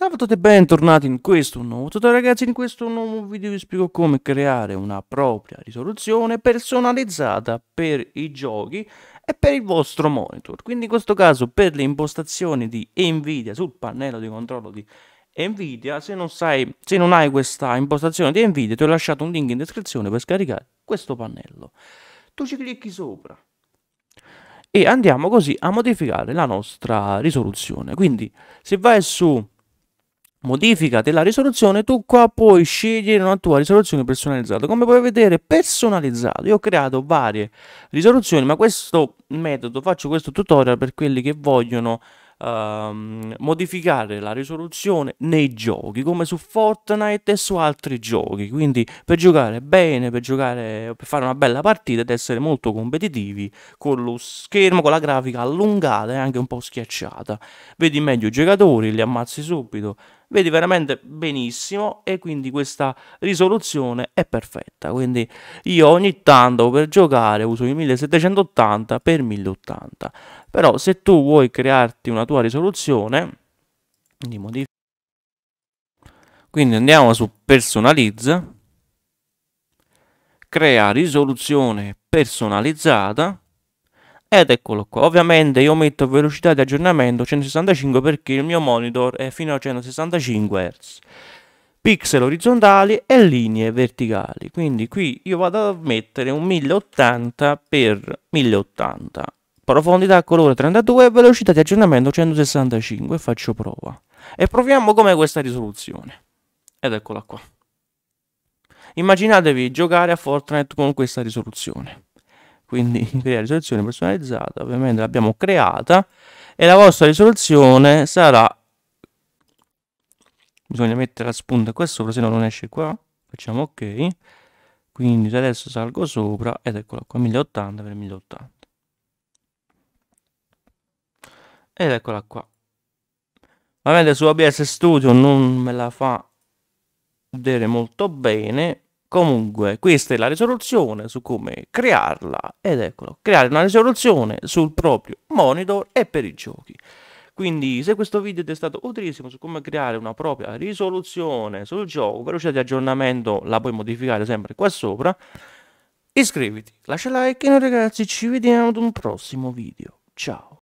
Salve a tutti e bentornati in questo nuovo tutorial ragazzi, in questo nuovo video vi spiego come creare una propria risoluzione personalizzata per i giochi e per il vostro monitor. Quindi in questo caso per le impostazioni di Nvidia sul pannello di controllo di Nvidia, se non, sai, se non hai questa impostazione di Nvidia ti ho lasciato un link in descrizione per scaricare questo pannello. Tu ci clicchi sopra e andiamo così a modificare la nostra risoluzione. Quindi se vai su modifica della risoluzione, tu qua puoi scegliere una tua risoluzione personalizzata. Come puoi vedere, personalizzato. Io ho creato varie risoluzioni, ma questo metodo, faccio questo tutorial per quelli che vogliono ehm, modificare la risoluzione nei giochi, come su Fortnite e su altri giochi. Quindi per giocare bene, per, giocare, per fare una bella partita ed essere molto competitivi con lo schermo, con la grafica allungata e anche un po' schiacciata. Vedi meglio i giocatori, li ammazzi subito vedi veramente benissimo e quindi questa risoluzione è perfetta quindi io ogni tanto per giocare uso i 1780 x 1080 però se tu vuoi crearti una tua risoluzione quindi, quindi andiamo su personalizza crea risoluzione personalizzata ed eccolo qua, ovviamente io metto velocità di aggiornamento 165 perché il mio monitor è fino a 165 Hz pixel orizzontali e linee verticali. Quindi qui io vado a mettere un 1080 x 1080, profondità colore 32 e velocità di aggiornamento 165 faccio prova. E proviamo com'è questa risoluzione. Ed eccola qua. Immaginatevi giocare a Fortnite con questa risoluzione quindi crea risoluzione personalizzata, ovviamente l'abbiamo creata e la vostra risoluzione sarà bisogna mettere la spunta qua sopra se no non esce qua facciamo ok quindi adesso salgo sopra ed eccola qua 1080 per 1080 ed eccola qua ovviamente su OBS Studio non me la fa vedere molto bene Comunque, questa è la risoluzione su come crearla ed eccolo, creare una risoluzione sul proprio monitor e per i giochi. Quindi se questo video ti è stato utilissimo su come creare una propria risoluzione sul gioco, velocità di aggiornamento la puoi modificare sempre qua sopra, iscriviti, lascia like e noi ragazzi ci vediamo ad un prossimo video. Ciao!